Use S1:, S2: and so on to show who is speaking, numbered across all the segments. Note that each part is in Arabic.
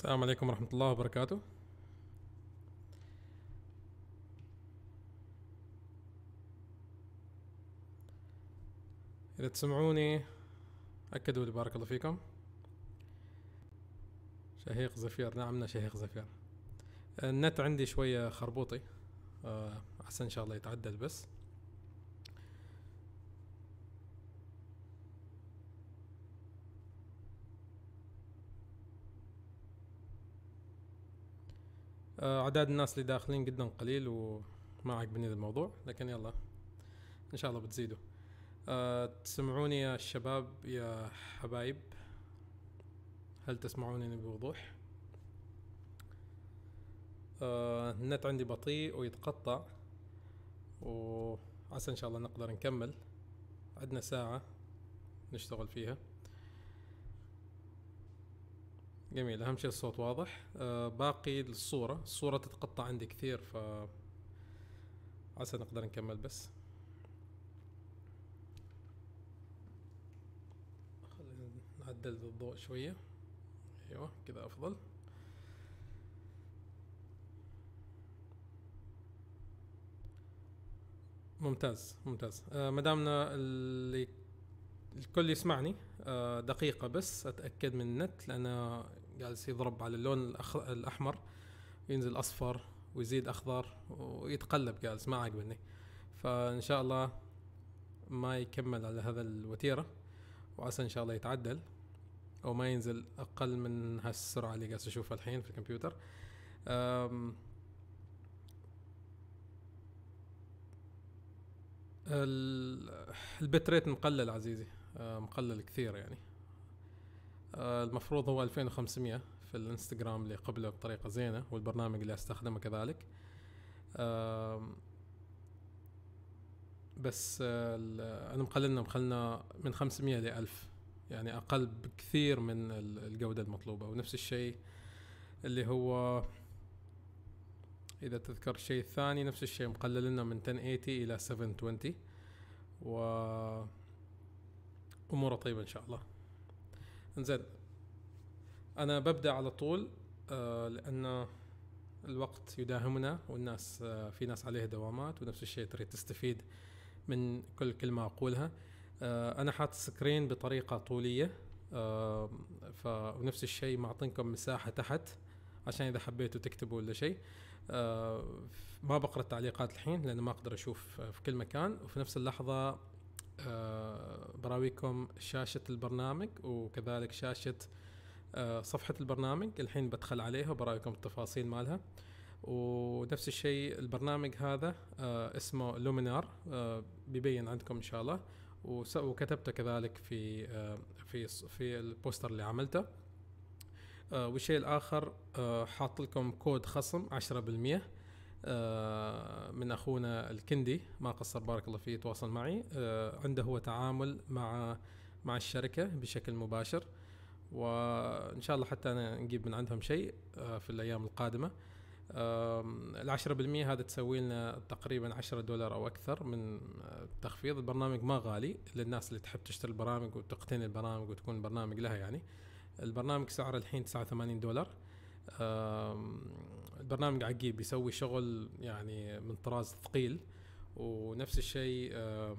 S1: السلام عليكم ورحمة الله وبركاته إذا تسمعوني أكدوا لي بارك الله فيكم شهيق زفير نعم شهيق زفير النت عندي شوية خربوطي آه، أحسن إن شاء الله يتعدل بس اعداد آه، الناس اللي داخلين جدا قليل وما عجبني الموضوع لكن يلا ان شاء الله بتزيدوا آه، تسمعوني يا شباب يا حبايب هل تسمعوني بوضوح آه، النت عندي بطيء ويتقطع وعسى ان شاء الله نقدر نكمل عندنا ساعه نشتغل فيها جميل اهم شيء الصوت واضح آه باقي الصوره الصوره تتقطع عندي كثير ف عسى نقدر نكمل بس خلينا نعدل الضوء شويه ايوه كذا افضل ممتاز ممتاز آه مدامنا اللي الكل يسمعني آه دقيقة بس أتأكد من النت لأن جالس يضرب على اللون الأخ... الاحمر ينزل اصفر ويزيد اخضر ويتقلب جالس ما عاجبني فان شاء الله ما يكمل على هذا الوتيره وعسى ان شاء الله يتعدل او ما ينزل اقل من هالسرعه اللي قاعد اشوفها الحين في الكمبيوتر أم البت ريت مقلل عزيزي آه، مقلل كثير يعني آه، المفروض هو 2500 في الانستغرام اللي قبله بطريقه زينه والبرنامج اللي استخدمه كذلك بس آه، انا مقللنا مخلنا من 500 ل 1000 يعني اقل بكثير من الجوده المطلوبه ونفس الشيء اللي هو اذا تذكر الشيء الثاني نفس الشيء مقلل لنا من 1080 الى 720 و اموره طيبه ان شاء الله انزين انا ببدا على طول آه، لان الوقت يداهمنا والناس آه، في ناس عليها دوامات ونفس الشيء تريد تستفيد من كل كلمه اقولها آه، انا حاط السكرين بطريقه طوليه فنفس الشيء معطينكم مساحه تحت عشان اذا حبيتوا تكتبوا ولا شيء ما بقرا التعليقات الحين لان ما اقدر اشوف في كل مكان وفي نفس اللحظه آه، براويكم شاشة البرنامج وكذلك شاشة آه، صفحة البرنامج الحين بدخل عليها وبراويكم التفاصيل مالها ونفس الشيء البرنامج هذا آه، اسمه لومينار بيبين عندكم ان شاء الله وكتبته كذلك في في في البوستر اللي عملته والشيء الاخر حاط لكم كود خصم 10% آه، من اخونا الكندي ما قصر بارك الله فيه تواصل معي آه، عنده هو تعامل مع مع الشركه بشكل مباشر وان شاء الله حتى انا نجيب من عندهم شيء آه، في الايام القادمه العشرة بالمية هذا تسوي لنا تقريبا عشرة دولار أو أكثر من التخفيض البرنامج ما غالي للناس اللي تحب تشتري البرامج وتقتني البرامج وتكون البرنامج لها يعني البرنامج سعره الحين 89 دولار برنامج عجيب يسوي شغل يعني من طراز ثقيل ونفس الشيء آه،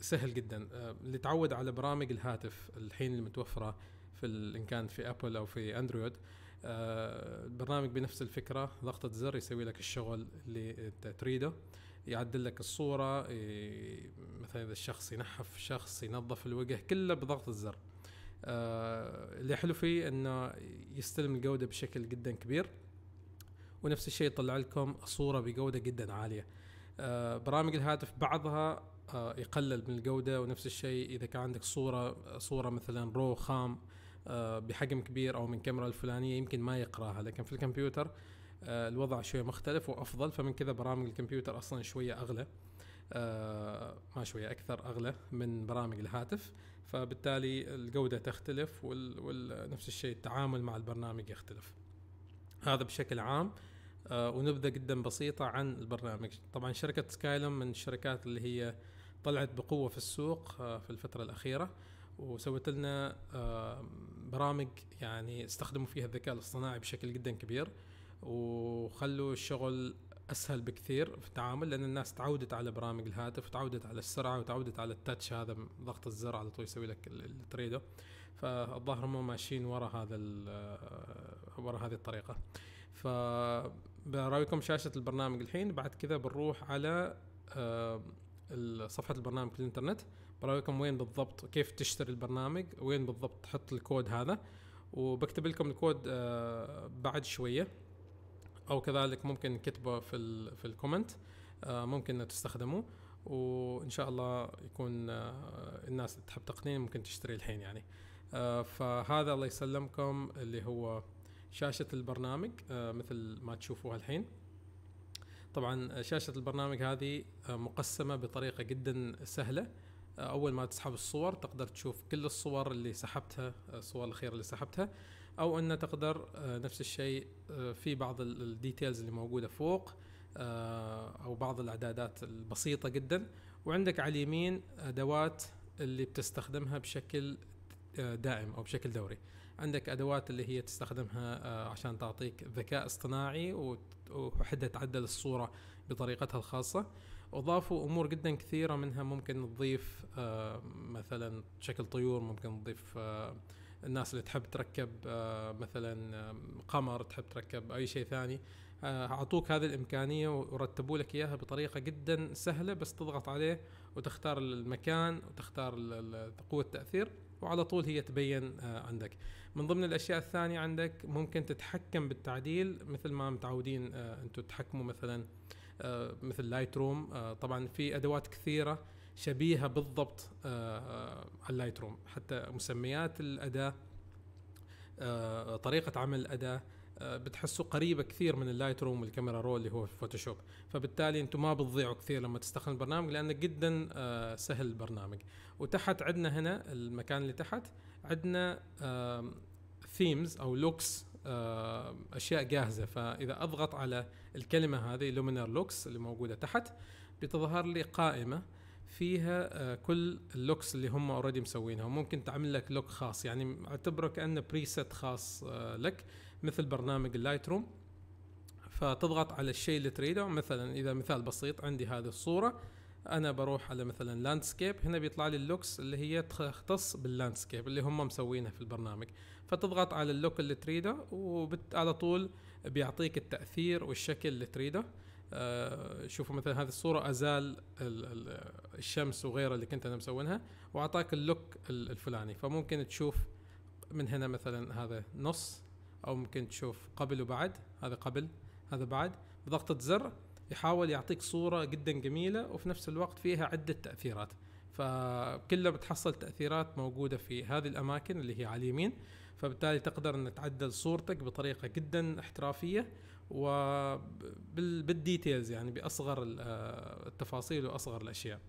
S1: سهل جدا آه، اللي تعود على برامج الهاتف الحين المتوفره في ان كان في ابل او في اندرويد آه، البرنامج بنفس الفكره ضغطه زر يسوي لك الشغل اللي انت تريده يعدل لك الصوره مثلا اذا الشخص ينحف شخص ينظف الوجه كله بضغط الزر اللي حلو فيه انه يستلم الجوده بشكل جدا كبير ونفس الشيء يطلع لكم صوره بجوده جدا عاليه آه، برامج الهاتف بعضها آه، يقلل من الجوده ونفس الشيء اذا كان عندك صوره صوره مثلا رو خام آه، بحجم كبير او من كاميرا الفلانيه يمكن ما يقراها لكن في الكمبيوتر الوضع شويه مختلف وافضل فمن كذا برامج الكمبيوتر اصلا شويه اغلى ما شويه اكثر اغلى من برامج الهاتف فبالتالي الجوده تختلف ونفس الشيء التعامل مع البرنامج يختلف هذا بشكل عام آه، ونبذه جدا بسيطه عن البرنامج طبعا شركه سكايلم من الشركات اللي هي طلعت بقوه في السوق آه، في الفتره الاخيره وسوت لنا برامج يعني استخدموا فيها الذكاء الاصطناعي بشكل جدا كبير وخلوا الشغل اسهل بكثير في التعامل لان الناس تعودت على برامج الهاتف وتعودت على السرعه وتعودت على التاتش هذا ضغط الزر على طول يسوي لك التريدو فالظاهر هم ماشيين ورا هذا آه، ورا هذه الطريقه ف براويكم شاشة البرنامج الحين بعد كذا بنروح على آه، صفحة البرنامج في الانترنت براويكم وين بالضبط كيف تشتري البرنامج وين بالضبط تحط الكود هذا وبكتب لكم الكود آه، بعد شوية او كذلك ممكن كتبه في في الكومنت آه، ممكن تستخدموه وان شاء الله يكون الناس اللي تحب تقنين ممكن تشتري الحين يعني فهذا الله يسلمكم اللي هو شاشه البرنامج آه، مثل ما تشوفوها الحين طبعا آه، شاشه البرنامج هذه آه، مقسمه بطريقه جدا سهله اول ما تسحب الصور تقدر تشوف كل الصور اللي سحبتها الصور الاخيره اللي سحبتها او انه تقدر نفس الشيء في بعض الديتيلز اللي موجوده فوق او بعض الاعدادات البسيطه جدا وعندك على اليمين ادوات اللي بتستخدمها بشكل دائم او بشكل دوري عندك ادوات اللي هي تستخدمها آه، عشان تعطيك ذكاء اصطناعي وحدة تعدل الصوره بطريقتها الخاصه وضافوا امور جدا كثيره منها ممكن تضيف آه، مثلا شكل طيور ممكن تضيف آه، الناس اللي تحب تركب مثلا قمر تحب تركب اي شيء ثاني اعطوك هذه الامكانيه ورتبوا لك اياها بطريقه جدا سهله بس تضغط عليه وتختار المكان وتختار قوه التاثير وعلى طول هي تبين عندك من ضمن الاشياء الثانيه عندك ممكن تتحكم بالتعديل مثل ما متعودين آه، انتم تحكموا مثلا آه، مثل لايت آه، روم طبعا في ادوات كثيره شبيهه بالضبط على اللايت روم حتى مسميات الاداه طريقه عمل الاداه بتحسوا قريبه كثير من اللايت روم والكاميرا رول اللي هو في فوتوشوب فبالتالي انتم ما بتضيعوا كثير لما تستخدم البرنامج لانه جدا سهل البرنامج وتحت عندنا هنا المكان اللي تحت عندنا ثيمز او لوكس اشياء جاهزه فاذا اضغط على الكلمه هذه لومينر لوكس اللي موجوده تحت بتظهر لي قائمه فيها آه، كل اللوكس اللي هم اوريدي مسوينها وممكن تعمل لك لوك خاص يعني اعتبره كانه بريست خاص آه، لك مثل برنامج اللايت روم فتضغط على الشيء اللي تريده مثلا اذا مثال بسيط عندي هذه الصوره انا بروح على مثلا لاندسكيب هنا بيطلع لي اللوكس اللي هي تختص باللاندسكيب اللي هم مسوينها في البرنامج فتضغط على اللوك اللي تريده وعلى طول بيعطيك التاثير والشكل اللي تريده آه شوفوا مثلا هذه الصورة أزال الشمس وغيره اللي كنت أنا مسوينها وأعطاك اللوك الفلاني فممكن تشوف من هنا مثلا هذا نص أو ممكن تشوف قبل وبعد هذا قبل هذا بعد بضغطة زر يحاول يعطيك صوره جدا جميله وفي نفس الوقت فيها عده تاثيرات فكلها بتحصل تاثيرات موجوده في هذه الاماكن اللي هي على اليمين فبالتالي تقدر ان تعدل صورتك بطريقه جدا احترافيه وبالديتيلز يعني باصغر آه، التفاصيل واصغر الاشياء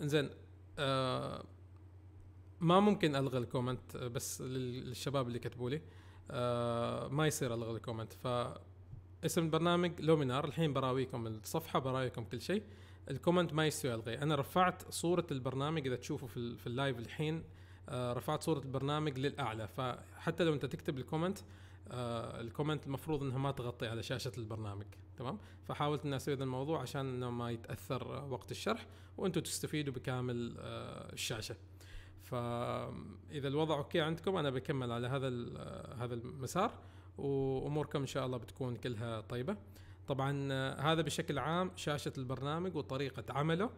S1: انزين آه، ما ممكن الغي الكومنت آه، بس للشباب اللي كتبوا لي ما يصير الغي الكومنت ف اسم البرنامج لومينار الحين براويكم الصفحه براويكم كل شيء الكومنت ما يستوي الغي انا رفعت صوره البرنامج اذا تشوفوا في, في اللايف الحين آه، رفعت صوره البرنامج للاعلى فحتى لو انت تكتب الكومنت آه الكومنت المفروض انها ما تغطي على شاشه البرنامج تمام فحاولت اني اسوي هذا الموضوع عشان انه ما يتاثر وقت الشرح وانتم تستفيدوا بكامل آه الشاشه فاذا الوضع اوكي عندكم انا بكمل على هذا آه، هذا المسار واموركم ان شاء الله بتكون كلها طيبه طبعا آه، هذا بشكل عام شاشه البرنامج وطريقه عمله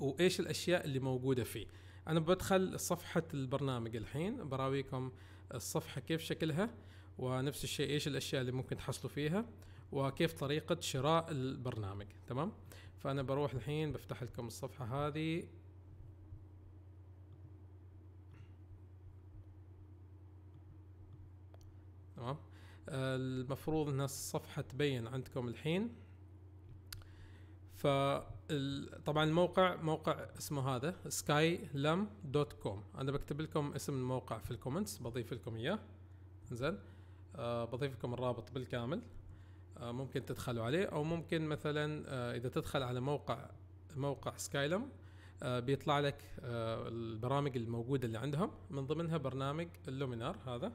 S1: وايش الاشياء اللي موجوده فيه انا بدخل صفحه البرنامج الحين براويكم الصفحه كيف شكلها ونفس الشيء ايش الاشياء اللي ممكن تحصلوا فيها وكيف طريقه شراء البرنامج تمام فانا بروح الحين بفتح لكم الصفحه هذه المفروض ان الصفحه تبين عندكم الحين طبعا الموقع موقع اسمه هذا skylam.com انا بكتب لكم اسم الموقع في الكومنتس بضيف لكم اياه زين آه بضيف لكم الرابط بالكامل آه ممكن تدخلوا عليه او ممكن مثلا آه اذا تدخل على موقع موقع سكايلم آه بيطلع لك آه البرامج الموجوده اللي عندهم من ضمنها برنامج اللومينار هذا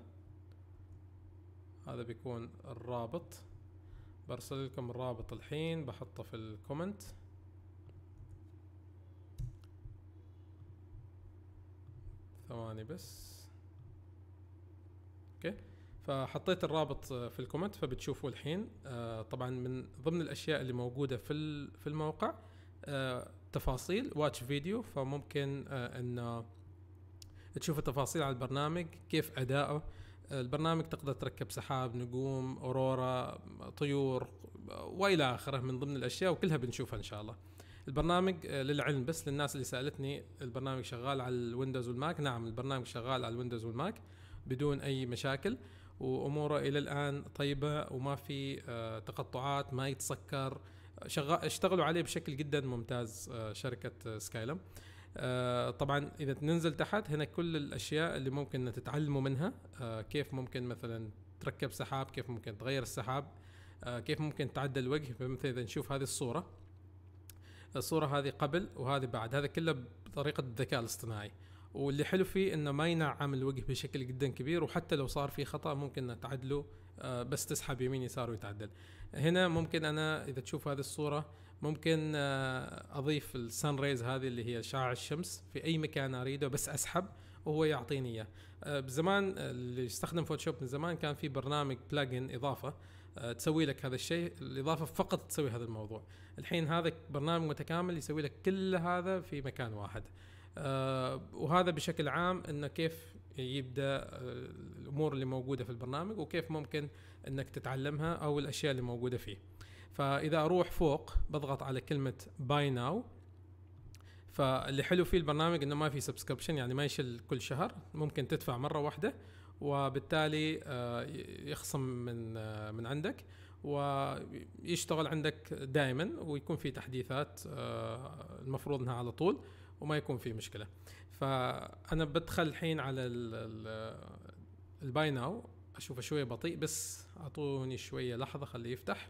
S1: هذا بيكون الرابط برسل لكم الرابط الحين بحطه في الكومنت ثواني بس اوكي فحطيت الرابط في الكومنت فبتشوفوا الحين آه، طبعا من ضمن الاشياء اللي موجوده في في الموقع آه، تفاصيل واتش فيديو فممكن آه، انه تشوفوا تفاصيل على البرنامج كيف اداؤه البرنامج تقدر تركب سحاب نجوم اورورا طيور والى اخره من ضمن الاشياء وكلها بنشوفها ان شاء الله البرنامج آه، للعلم بس للناس اللي سالتني البرنامج شغال على الويندوز والماك نعم البرنامج شغال على الويندوز والماك بدون اي مشاكل واموره الى الان طيبه وما في آه، تقطعات ما يتسكر شغال اشتغلوا عليه بشكل جدا ممتاز آه، شركه سكايلم آه، طبعا اذا ننزل تحت هنا كل الاشياء اللي ممكن تتعلموا منها آه، كيف ممكن مثلا تركب سحاب كيف ممكن تغير السحاب آه، كيف ممكن تعدل الوجه فمثلا اذا نشوف هذه الصوره الصوره هذه قبل وهذه بعد هذا كله بطريقه الذكاء الاصطناعي واللي حلو فيه انه ما ينعم الوجه بشكل جدا كبير وحتى لو صار في خطا ممكن نتعدله آه، بس تسحب يمين يسار ويتعدل هنا ممكن انا اذا تشوف هذه الصوره ممكن آه، اضيف السن ريز هذه اللي هي شعاع الشمس في اي مكان اريده بس اسحب وهو يعطيني اياه آه، بزمان اللي يستخدم فوتوشوب من زمان كان في برنامج بلاجن اضافه تسوي لك هذا الشيء الاضافه فقط تسوي هذا الموضوع الحين هذا برنامج متكامل يسوي لك كل هذا في مكان واحد وهذا بشكل عام انه كيف يبدا آه، الامور اللي موجوده في البرنامج وكيف ممكن انك تتعلمها او الاشياء اللي موجوده فيه فاذا اروح فوق بضغط على كلمه باي ناو فاللي حلو فيه البرنامج انه ما في سبسكريبشن يعني ما يشل كل شهر ممكن تدفع مره واحده وبالتالي آه، يخصم من آه، من عندك ويشتغل عندك دائما ويكون في تحديثات المفروض انها على طول وما يكون في مشكله فانا بدخل الحين على الباي ناو اشوفه شويه بطيء بس اعطوني شويه لحظه خليه يفتح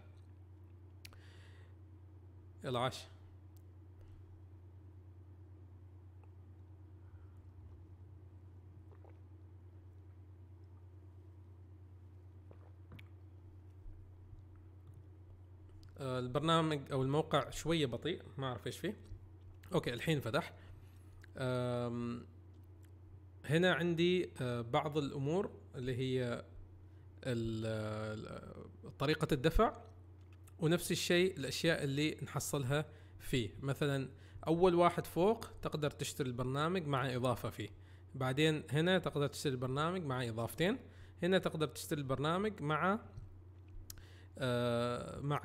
S1: يلا عاش آه، البرنامج او الموقع شويه بطيء ما اعرف ايش فيه اوكي الحين فتح هنا عندي آه، بعض الامور اللي هي آه، طريقه الدفع ونفس الشيء الاشياء اللي نحصلها فيه مثلا اول واحد فوق تقدر تشتري البرنامج مع اضافه فيه بعدين هنا تقدر تشتري البرنامج مع اضافتين هنا تقدر تشتري البرنامج مع آه، مع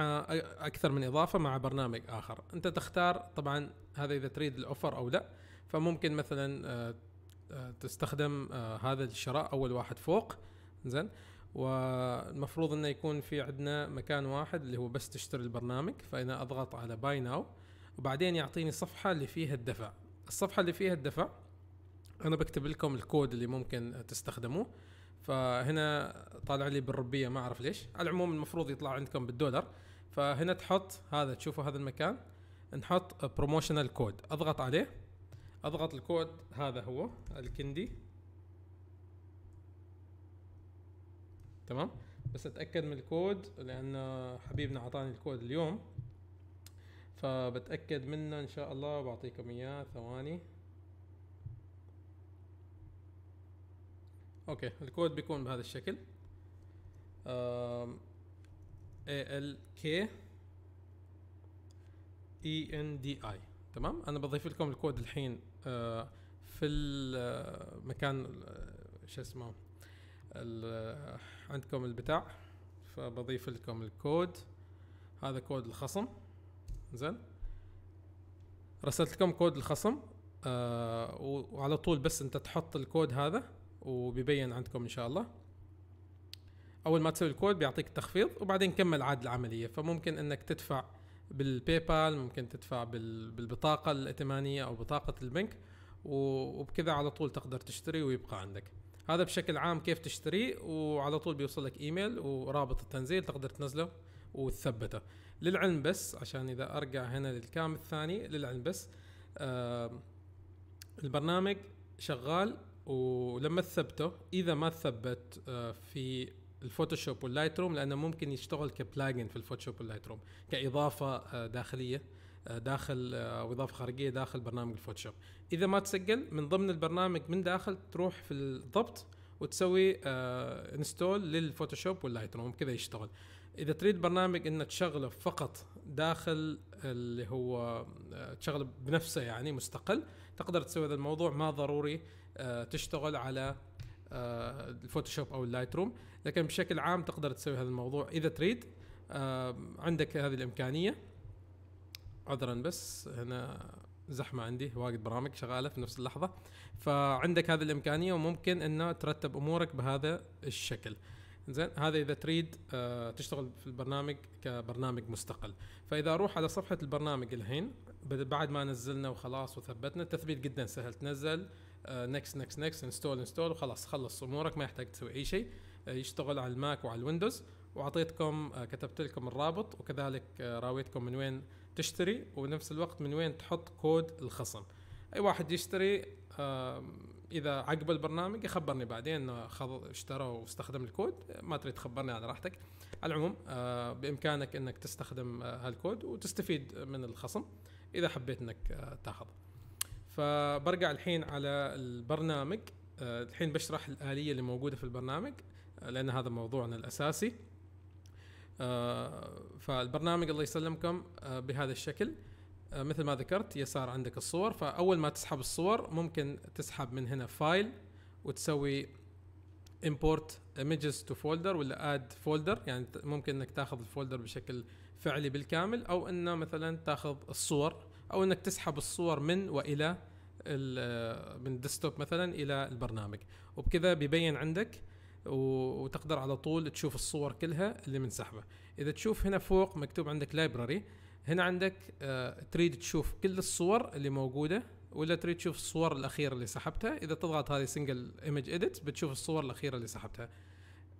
S1: اكثر من اضافه مع برنامج اخر انت تختار طبعا هذا اذا تريد الاوفر او لا فممكن مثلا آه، آه، تستخدم آه، هذا الشراء اول واحد فوق زين والمفروض انه يكون في عندنا مكان واحد اللي هو بس تشتري البرنامج فانا اضغط على باي ناو وبعدين يعطيني صفحه اللي فيها الدفع الصفحه اللي فيها الدفع انا بكتب لكم الكود اللي ممكن تستخدموه فهنا طالع لي بالربيه ما اعرف ليش على العموم المفروض يطلع عندكم بالدولار فهنا تحط هذا تشوفوا هذا المكان نحط بروموشنال كود اضغط عليه اضغط الكود هذا هو الكندي تمام بس اتاكد من الكود لان حبيبنا اعطاني الكود اليوم فبتاكد منه ان شاء الله وبعطيكم اياه ثواني اوكي الكود بيكون بهذا الشكل كي اي ان دي اي تمام انا بضيف لكم الكود الحين آه، في المكان آه، آه، شو اسمه عندكم البتاع فبضيف لكم الكود هذا كود الخصم زين رسلت لكم كود الخصم وعلى طول بس انت تحط الكود هذا وبيبين عندكم ان شاء الله اول ما تسوي الكود بيعطيك التخفيض وبعدين كمل عاد العمليه فممكن انك تدفع بالباي بال ممكن تدفع بالبطاقه الائتمانيه او بطاقه البنك وبكذا على طول تقدر تشتري ويبقى عندك هذا بشكل عام كيف تشتريه وعلى طول بيوصلك ايميل ورابط التنزيل تقدر تنزله وتثبته للعلم بس عشان اذا ارجع هنا للكام الثاني للعلم بس آه البرنامج شغال ولما تثبته اذا ما تثبت آه في الفوتوشوب واللايت روم لانه ممكن يشتغل كبلاجن في الفوتوشوب واللايت روم كاضافه آه، داخليه آه، داخل او آه، اضافه خارجيه داخل برنامج الفوتوشوب اذا ما تسجل من ضمن البرنامج من داخل تروح في الضبط وتسوي انستول للفوتوشوب واللايت روم كذا يشتغل اذا تريد برنامج انه تشغله فقط داخل اللي هو تشغله بنفسه يعني مستقل تقدر تسوي هذا الموضوع ما ضروري تشتغل على آه، الفوتوشوب او اللايت روم لكن بشكل عام تقدر تسوي هذا الموضوع اذا تريد آه، عندك هذه الامكانيه عذرا بس هنا زحمه عندي واجد برامج شغاله في نفس اللحظه فعندك هذه الامكانيه وممكن انه ترتب امورك بهذا الشكل زين هذا اذا تريد آه، تشتغل في البرنامج كبرنامج مستقل فاذا اروح على صفحه البرنامج الحين بعد ما نزلنا وخلاص وثبتنا التثبيت جدا سهل تنزل نكست نكست نكست انستول انستول وخلاص خلص امورك ما يحتاج تسوي اي شيء آه، يشتغل على الماك وعلى الويندوز واعطيتكم آه، كتبت لكم الرابط وكذلك آه، راويتكم من وين تشتري وبنفس الوقت من وين تحط كود الخصم اي واحد يشتري اذا عقب البرنامج يخبرني بعدين انه اشترى واستخدم الكود ما تريد تخبرني على راحتك على العموم بامكانك انك تستخدم هالكود وتستفيد من الخصم اذا حبيت انك تاخذه فبرجع الحين على البرنامج آه، الحين بشرح الآلية اللي موجودة في البرنامج آه، لأن هذا موضوعنا الأساسي آه، فالبرنامج الله يسلمكم بهذا الشكل مثل ما ذكرت يسار عندك الصور فأول ما تسحب الصور ممكن تسحب من هنا فايل وتسوي امبورت ايمجز تو فولدر ولا اد فولدر يعني ممكن انك تاخذ الفولدر بشكل فعلي بالكامل او انه مثلا تاخذ الصور او انك تسحب الصور من والى من الديسكتوب مثلا الى البرنامج وبكذا بيبين عندك وتقدر على طول تشوف الصور كلها اللي منسحبه اذا تشوف هنا فوق مكتوب عندك لايبراري هنا عندك آه، تريد تشوف كل الصور اللي موجوده ولا تريد تشوف الصور الاخيره اللي سحبتها اذا تضغط هذه سنجل ايمج اديت بتشوف الصور الاخيره اللي سحبتها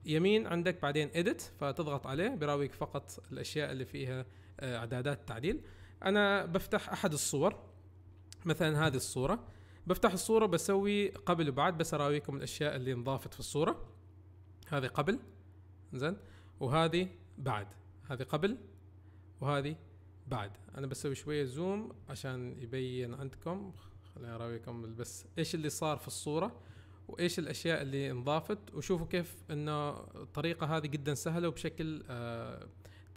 S1: يمين عندك بعدين اديت فتضغط عليه براويك فقط الاشياء اللي فيها آه، اعدادات التعديل انا بفتح احد الصور مثلا هذه الصوره بفتح الصوره بسوي قبل وبعد بس اراويكم الاشياء اللي انضافت في الصوره هذه قبل زين وهذه بعد هذه قبل وهذه بعد انا بسوي شويه زوم عشان يبين عندكم خليني اراويكم بس ايش اللي صار في الصوره وايش الاشياء اللي انضافت وشوفوا كيف انه الطريقه هذه جدا سهله وبشكل آه,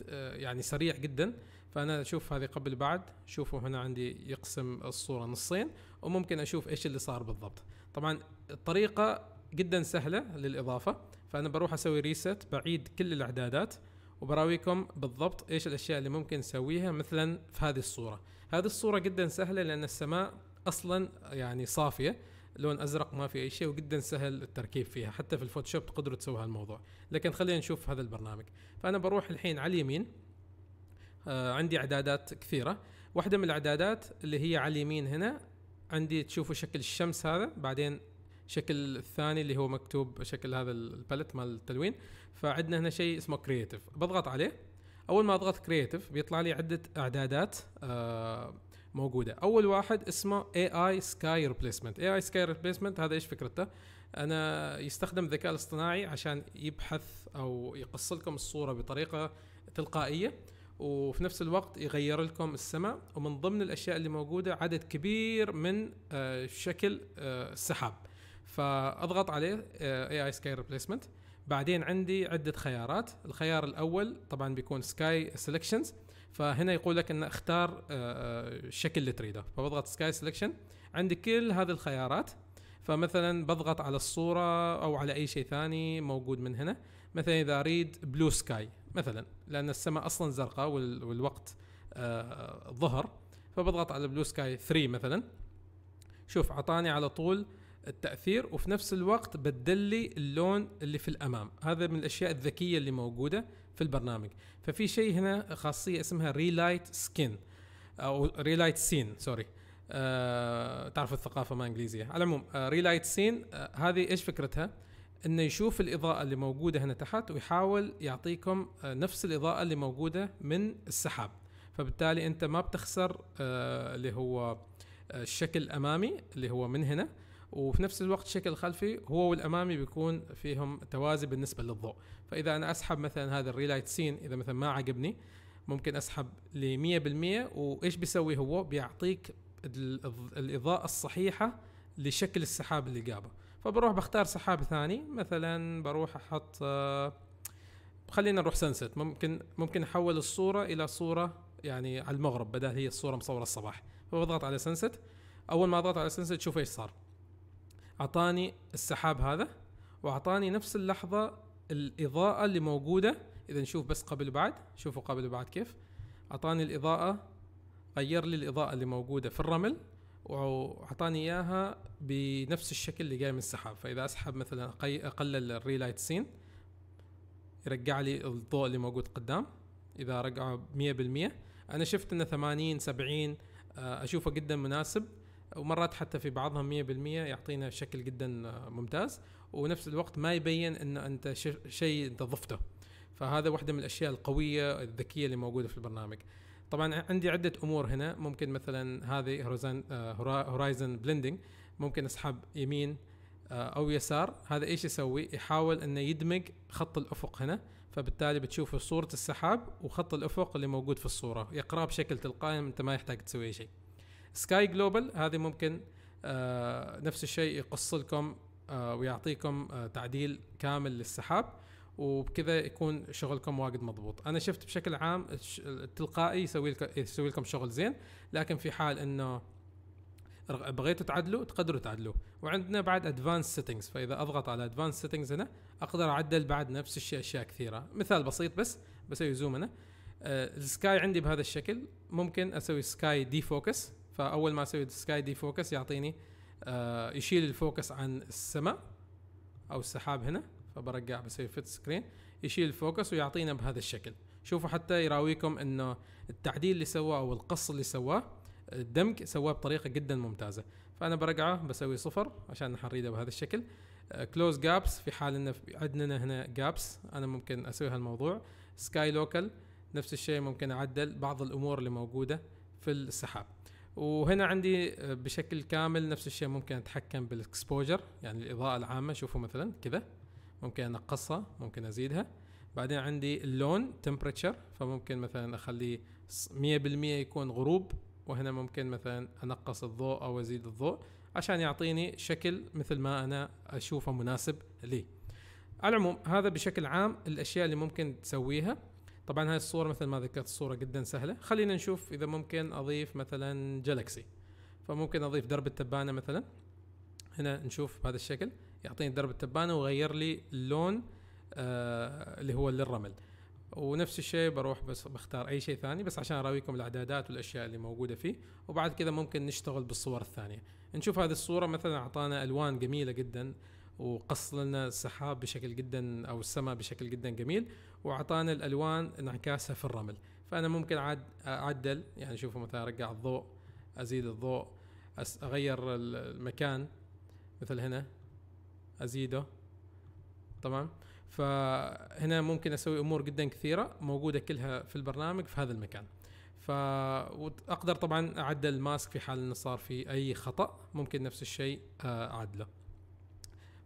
S1: آه، يعني سريع جدا فانا اشوف هذه قبل بعد شوفوا هنا عندي يقسم الصوره نصين وممكن اشوف ايش اللي صار بالضبط طبعا الطريقه جدا سهله للاضافه فانا بروح اسوي ريست بعيد كل الاعدادات وبراويكم بالضبط ايش الاشياء اللي ممكن نسويها مثلا في هذه الصوره هذه الصوره جدا سهله لان السماء اصلا يعني صافيه لون ازرق ما في اي شيء وجدا سهل التركيب فيها حتى في الفوتوشوب تقدروا تسوي هالموضوع لكن خلينا نشوف هذا البرنامج فانا بروح الحين على اليمين آه، عندي اعدادات كثيره واحده من الاعدادات اللي هي على اليمين هنا عندي تشوفوا شكل الشمس هذا بعدين شكل الثاني اللي هو مكتوب شكل هذا البلت مال التلوين فعندنا هنا شيء اسمه كرييتيف بضغط عليه اول ما اضغط كرييتيف بيطلع لي عده اعدادات آه، موجوده اول واحد اسمه اي اي سكاي ريبليسمنت اي اي سكاي ريبليسمنت هذا ايش فكرته انا يستخدم الذكاء الاصطناعي عشان يبحث او يقص لكم الصوره بطريقه تلقائيه وفي نفس الوقت يغير لكم السماء ومن ضمن الاشياء اللي موجوده عدد كبير من آه، شكل آه، السحاب فاضغط عليه اي اي سكاي ريبليسمنت بعدين عندي عده خيارات الخيار الاول طبعا بيكون سكاي سيلكشنز فهنا يقول لك ان اختار الشكل آه، اللي تريده فبضغط سكاي سيلكشن عندي كل هذه الخيارات فمثلا بضغط على الصوره او على اي شيء ثاني موجود من هنا مثلا اذا اريد بلو سكاي مثلا لان السماء اصلا زرقاء والوقت آه، ظهر فبضغط على بلو سكاي 3 مثلا شوف عطاني على طول التاثير وفي نفس الوقت بدل لي اللون اللي في الامام هذا من الاشياء الذكيه اللي موجوده في البرنامج ففي شيء هنا خاصيه اسمها ريلايت سكين او ريلايت سين سوري تعرفوا تعرف الثقافه ما انجليزيه على العموم ريلايت آه، سين آه، هذه ايش فكرتها انه يشوف الاضاءه اللي موجوده هنا تحت ويحاول يعطيكم آه، نفس الاضاءه اللي موجوده من السحاب فبالتالي انت ما بتخسر آه، اللي هو آه، الشكل الامامي اللي هو من هنا وفي نفس الوقت الشكل الخلفي هو والامامي بيكون فيهم توازي بالنسبه للضوء فاذا انا اسحب مثلا هذا الريلايت سين اذا مثلا ما عجبني ممكن اسحب ل 100% وايش بيسوي هو بيعطيك الاضاءه الصحيحه لشكل السحاب اللي جابه فبروح بختار سحاب ثاني مثلا بروح احط آه، خلينا نروح سنسيت ممكن ممكن احول الصوره الى صوره يعني على المغرب بدل هي الصوره مصوره الصباح فبضغط على سنسيت اول ما اضغط على سنسيت شوف ايش صار اعطاني السحاب هذا واعطاني نفس اللحظه الاضاءه اللي موجوده اذا نشوف بس قبل وبعد شوفوا قبل وبعد كيف اعطاني الاضاءه غير لي الاضاءه اللي موجوده في الرمل وعطاني اياها بنفس الشكل اللي جاي من السحاب فاذا اسحب مثلا اقلل الريلايت سين يرجع لي الضوء اللي موجود قدام اذا رجع 100% انا شفت انه 80 70 آه، اشوفه جدا مناسب ومرات حتى في بعضهم 100% يعطينا شكل جدا آه، ممتاز ونفس الوقت ما يبين ان انت شيء انت ضفته فهذا واحده من الاشياء القويه الذكيه اللي موجوده في البرنامج طبعا عندي عده امور هنا ممكن مثلا هذه هورايزن هورايزن بلندنج ممكن اسحب يمين آه، او يسار هذا ايش يسوي يحاول انه يدمج خط الافق هنا فبالتالي بتشوف صوره السحاب وخط الافق اللي موجود في الصوره يقراه بشكل تلقائي انت ما يحتاج تسوي شيء سكاي جلوبال هذه ممكن آه، نفس الشيء يقص لكم آه، ويعطيكم تعديل كامل للسحاب وبكذا يكون شغلكم واجد مضبوط انا شفت بشكل عام التلقائي يسوي لك يسوي لكم شغل زين لكن في حال انه بغيتوا تعدلوا تقدروا تعدلوا وعندنا بعد ادفانس سيتنجز فاذا اضغط على ادفانس سيتنجز هنا اقدر اعدل بعد نفس الشيء اشياء كثيره مثال بسيط بس بسوي زوم انا آه السكاي عندي بهذا الشكل ممكن اسوي سكاي دي فوكس فاول ما اسوي سكاي دي فوكس يعطيني آه يشيل الفوكس عن السماء او السحاب هنا برقع بسوي فت سكرين يشيل الفوكس ويعطينا بهذا الشكل شوفوا حتى يراويكم انه التعديل اللي سواه او القص اللي سواه الدمج سواه بطريقه جدا ممتازه فانا برقعه بسوي صفر عشان نحريده بهذا الشكل كلوز آه، جابس في حال ان عندنا هنا جابس انا ممكن اسوي هالموضوع سكاي لوكال نفس الشيء ممكن اعدل بعض الامور اللي موجوده في السحاب وهنا عندي آه، بشكل كامل نفس الشيء ممكن اتحكم بالاكسبوجر يعني الاضاءه العامه شوفوا مثلا كذا ممكن انقصها ممكن ازيدها بعدين عندي اللون تمبرتشر فممكن مثلا اخليه 100% يكون غروب وهنا ممكن مثلا انقص الضوء او ازيد الضوء عشان يعطيني شكل مثل ما انا اشوفه مناسب لي على العموم هذا بشكل عام الاشياء اللي ممكن تسويها طبعا هاي الصورة مثل ما ذكرت الصورة جدا سهلة خلينا نشوف إذا ممكن أضيف مثلا جالكسي فممكن أضيف درب التبانة مثلا هنا نشوف بهذا الشكل يعطيني درب التبانه وغير لي اللون آه اللي هو للرمل ونفس الشيء بروح بس بختار اي شيء ثاني بس عشان اراويكم الاعدادات والاشياء اللي موجوده فيه وبعد كذا ممكن نشتغل بالصور الثانيه نشوف هذه الصوره مثلا اعطانا الوان جميله جدا وقص لنا السحاب بشكل جدا او السماء بشكل جدا جميل واعطانا الالوان انعكاسها في الرمل فانا ممكن عاد اعدل يعني شوفوا مثلا ارجع الضوء ازيد الضوء اغير المكان مثل هنا ازيده تمام فهنا ممكن اسوي امور جدا كثيره موجوده كلها في البرنامج في هذا المكان فاقدر طبعا اعدل الماسك في حال انه صار في اي خطا ممكن نفس الشيء آه، اعدله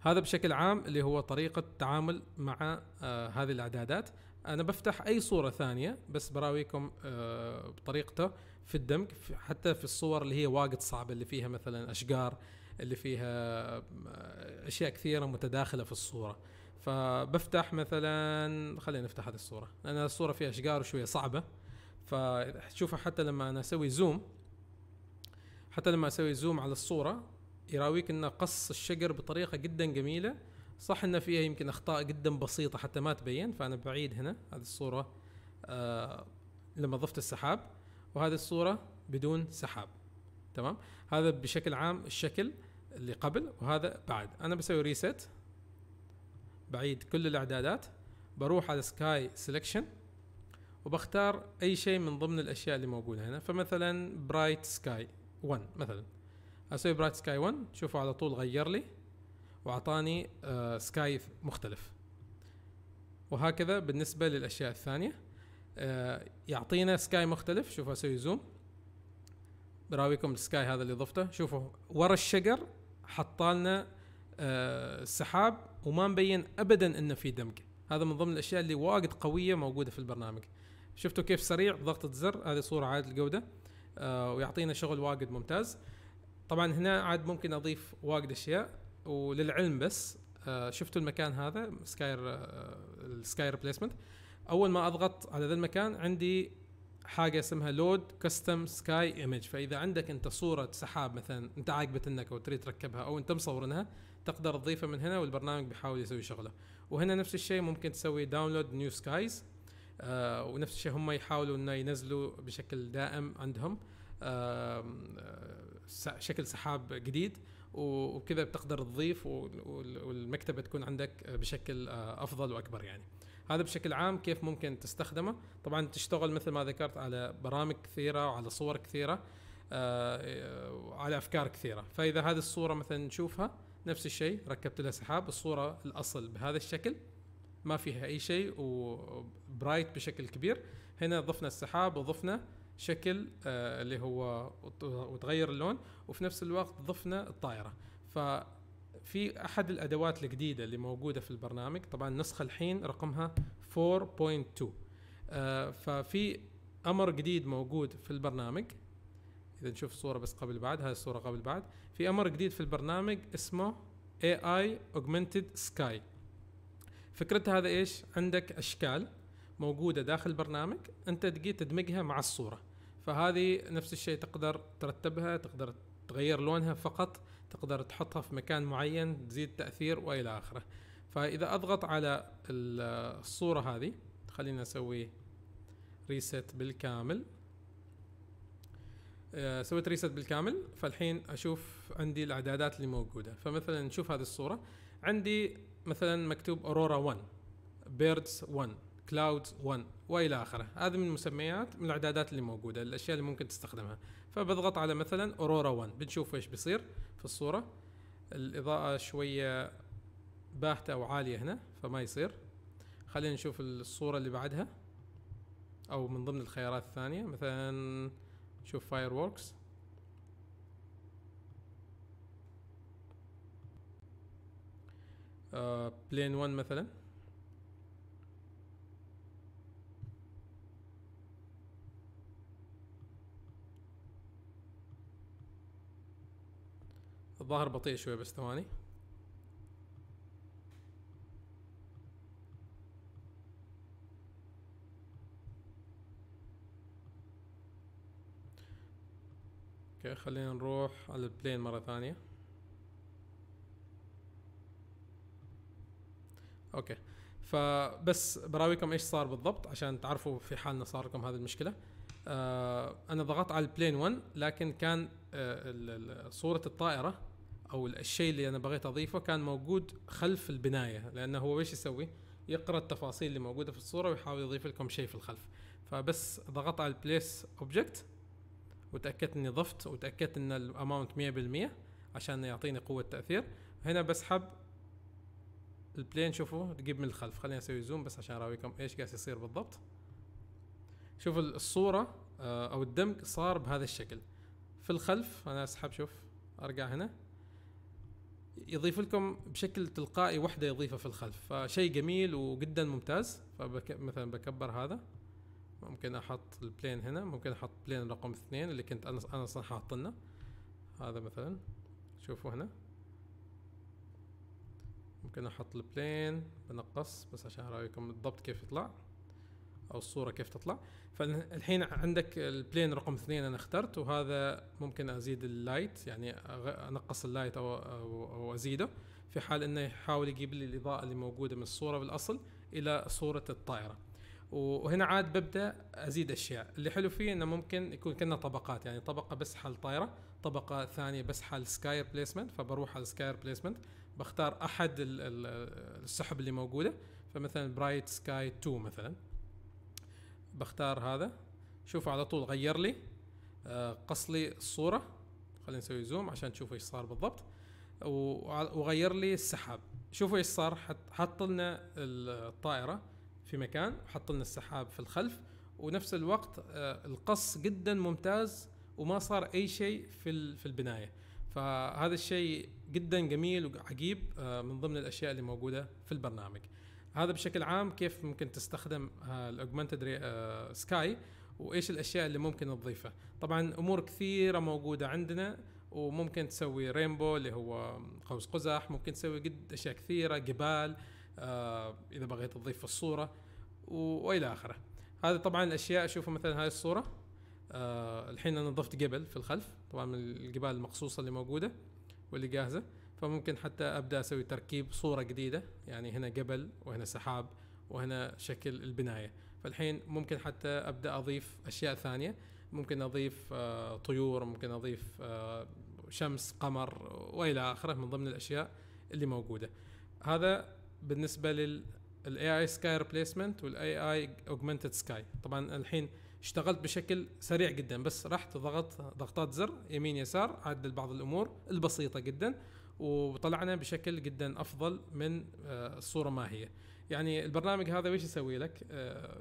S1: هذا بشكل عام اللي هو طريقة التعامل مع آه، هذه الإعدادات أنا بفتح أي صورة ثانية بس براويكم آه، بطريقته في الدمج حتى في الصور اللي هي واجد صعبة اللي فيها مثلا أشجار اللي فيها آه، اشياء كثيره متداخله في الصوره فبفتح مثلا خلينا نفتح هذه الصوره لان الصوره فيها اشجار وشويه صعبه فتشوفها حتى لما انا اسوي زوم حتى لما اسوي زوم على الصوره يراويك انه قص الشجر بطريقه جدا جميله صح ان فيها يمكن اخطاء جدا بسيطه حتى ما تبين فانا بعيد هنا هذه الصوره آه لما ضفت السحاب وهذه الصوره بدون سحاب تمام هذا بشكل عام الشكل اللي قبل وهذا بعد انا بسوي ريست بعيد كل الاعدادات بروح على سكاي سلكشن وبختار اي شيء من ضمن الاشياء اللي موجوده هنا فمثلا برايت سكاي 1 مثلا اسوي برايت سكاي 1 شوفوا على طول غير لي واعطاني سكاي آه، مختلف وهكذا بالنسبه للاشياء الثانيه آه، يعطينا سكاي مختلف شوفوا اسوي زوم براويكم السكاي هذا اللي ضفته شوفوا ورا الشجر حطالنا آه السحاب وما مبين ابدا انه في دمج هذا من ضمن الاشياء اللي واجد قويه موجوده في البرنامج شفتوا كيف سريع بضغطة زر هذه صورة عالية الجودة آه ويعطينا شغل واجد ممتاز طبعا هنا عاد ممكن اضيف واجد اشياء وللعلم بس آه شفتوا المكان هذا سكاير آه السكاي ريبليسمنت اول ما اضغط على ذا المكان عندي حاجه اسمها لود كاستم سكاي ايمج فاذا عندك انت صوره سحاب مثلا انت عاجبت انك او تريد تركبها او انت مصورنها تقدر تضيفها من هنا والبرنامج بيحاول يسوي شغله وهنا نفس الشيء ممكن تسوي داونلود نيو سكايز ونفس الشيء هم يحاولوا انه ينزلوا بشكل دائم عندهم آه شكل سحاب جديد وكذا بتقدر تضيف والمكتبه تكون عندك بشكل آه، افضل واكبر يعني. هذا بشكل عام كيف ممكن تستخدمه طبعا تشتغل مثل ما ذكرت على برامج كثيره وعلى صور كثيره آه، على افكار كثيره فاذا هذه الصوره مثلا نشوفها نفس الشيء ركبت لها سحاب الصوره الاصل بهذا الشكل ما فيها اي شيء وبرايت بشكل كبير هنا ضفنا السحاب وضفنا شكل آه، اللي هو وتغير اللون وفي نفس الوقت ضفنا الطائره ف في احد الادوات الجديده اللي موجوده في البرنامج طبعا النسخه الحين رقمها 4.2 آه، ففي امر جديد موجود في البرنامج اذا نشوف الصوره بس قبل بعد هاي الصوره قبل بعد في امر جديد في البرنامج اسمه AI Augmented Sky فكرتها هذا ايش عندك اشكال موجوده داخل البرنامج انت تجي تدمجها مع الصوره فهذه نفس الشيء تقدر ترتبها تقدر تغير لونها فقط تقدر تحطها في مكان معين تزيد تأثير وإلى آخره فإذا أضغط على الصورة هذه خلينا أسوي ريست بالكامل آه، سويت ريست بالكامل فالحين اشوف عندي الاعدادات اللي موجوده فمثلا نشوف هذه الصوره عندي مثلا مكتوب اورورا 1 بيردز 1 كلاود 1 والى اخره هذه من المسميات من الاعدادات اللي موجوده الاشياء اللي ممكن تستخدمها فبضغط على مثلا اورورا 1 بنشوف ايش بيصير في الصوره الاضاءه شويه باهته او عاليه هنا فما يصير خلينا نشوف الصوره اللي بعدها او من ضمن الخيارات الثانيه مثلا نشوف فاير ووركس بلين 1 مثلا الظاهر بطيء شوي بس ثواني اوكي خلينا نروح على البلين مرة ثانية اوكي فبس براويكم ايش صار بالضبط عشان تعرفوا في حالنا صار لكم هذه المشكلة آه انا ضغطت على البلين 1 لكن كان آه صورة الطائرة او الشيء اللي انا بغيت اضيفه كان موجود خلف البنايه لانه هو ايش يسوي؟ يقرا التفاصيل اللي موجوده في الصوره ويحاول يضيف لكم شيء في الخلف فبس ضغطت على البليس اوبجكت وتاكدت اني ضفت وتاكدت ان الاماونت 100% عشان يعطيني قوه تاثير هنا بسحب البلين شوفوا تجيب من الخلف خليني اسوي زوم بس عشان اراويكم ايش قاعد يصير بالضبط شوفوا الصوره آه، او الدمج صار بهذا الشكل في الخلف انا اسحب شوف ارجع هنا يضيف لكم بشكل تلقائي وحده يضيفها في الخلف فشيء جميل وجدا ممتاز فبك مثلا بكبر هذا ممكن احط البلين هنا ممكن احط بلين رقم اثنين اللي كنت انا انا اصلا حاطنه هذا مثلا شوفوا هنا ممكن احط البلين بنقص بس عشان اوريكم بالضبط كيف يطلع او الصوره كيف تطلع فالحين عندك البلين رقم اثنين انا اخترت وهذا ممكن ازيد اللايت يعني انقص اللايت او او, ازيده في حال انه يحاول يجيب لي الاضاءه اللي موجوده من الصوره بالاصل الى صوره الطائره وهنا عاد ببدا ازيد اشياء اللي حلو فيه انه ممكن يكون كنا طبقات يعني طبقه بس حال طايره طبقه ثانيه بس حال سكاي بليسمنت فبروح على سكاي بليسمنت بختار احد السحب اللي موجوده فمثلا برايت سكاي 2 مثلا بختار هذا شوف على طول غير لي آه، قص لي الصورة خلينا نسوي زوم عشان تشوفوا ايش صار بالضبط وغير لي السحاب شوفوا ايش صار حط لنا الطائرة في مكان وحط لنا السحاب في الخلف ونفس الوقت آه، القص جدا ممتاز وما صار اي شيء في في البنايه فهذا الشيء جدا جميل وعجيب آه، من ضمن الاشياء اللي موجوده في البرنامج هذا بشكل عام كيف ممكن تستخدم آه، الاوجمانتد آه، سكاي وايش الاشياء اللي ممكن تضيفها طبعا امور كثيره موجوده عندنا وممكن تسوي رينبو اللي هو قوس قزح ممكن تسوي قد اشياء كثيره جبال آه اذا بغيت تضيف الصوره والى اخره هذا طبعا الاشياء شوفوا مثلا هاي الصوره آه الحين انا ضفت جبل في الخلف طبعا من الجبال المقصوصه اللي موجوده واللي جاهزه فممكن حتى ابدا اسوي تركيب صوره جديده يعني هنا جبل وهنا سحاب وهنا شكل البنايه فالحين ممكن حتى ابدا اضيف اشياء ثانيه ممكن اضيف آه، طيور ممكن اضيف آه، شمس قمر والى اخره من ضمن الاشياء اللي موجوده هذا بالنسبه لل الاي اي سكاي ريبليسمنت والاي اي اوجمانتد سكاي طبعا الحين اشتغلت بشكل سريع جدا بس رحت ضغطت ضغطات زر يمين يسار عدل بعض الامور البسيطه جدا وطلعنا بشكل جدا افضل من آه، الصوره ما هي يعني البرنامج هذا ويش يسوي لك آه،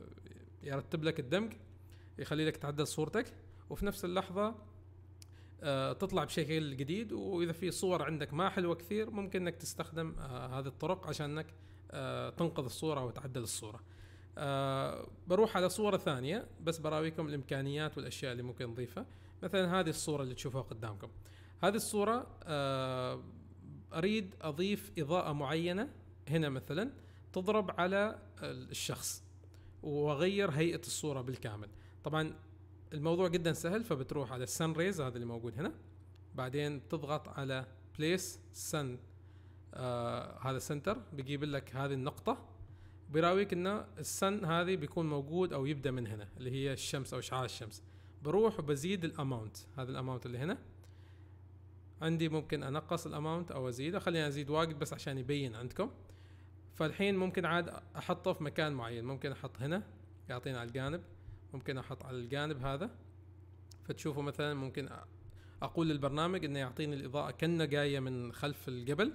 S1: يرتب لك الدمج يخلي لك تعدل صورتك وفي نفس اللحظه آه، تطلع بشكل جديد واذا في صور عندك ما حلوه كثير ممكن انك تستخدم هذه الطرق عشان انك تنقذ الصوره وتعدل الصوره أه بروح على صورة ثانية بس براويكم الإمكانيات والأشياء اللي ممكن نضيفها مثلا هذه الصورة اللي تشوفها قدامكم هذه الصورة أه اريد اضيف اضاءه معينه هنا مثلا تضرب على الشخص واغير هيئه الصوره بالكامل طبعا الموضوع جدا سهل فبتروح على السن ريز هذا اللي موجود هنا بعدين تضغط على بليس سن آه هذا سنتر بيجيب لك هذه النقطه بيراويك ان السن هذه بيكون موجود او يبدا من هنا اللي هي الشمس او اشعاع الشمس بروح وبزيد الاماونت هذا الاماونت اللي هنا عندي ممكن انقص الاماونت او ازيده خلينا ازيد واجد بس عشان يبين عندكم فالحين ممكن عاد احطه في مكان معين ممكن احط هنا يعطينا على الجانب ممكن احط على الجانب هذا فتشوفوا مثلا ممكن اقول للبرنامج انه يعطيني الاضاءه كنا جايه من خلف الجبل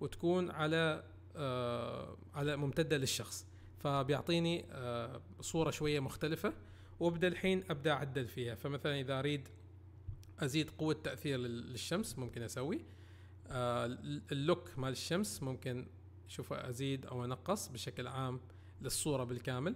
S1: وتكون على آه على ممتده للشخص فبيعطيني آه صوره شويه مختلفه وابدا الحين ابدا اعدل فيها فمثلا اذا اريد ازيد قوه تاثير للشمس ممكن اسوي آه، اللوك مال الشمس ممكن شوف ازيد او انقص بشكل عام للصوره بالكامل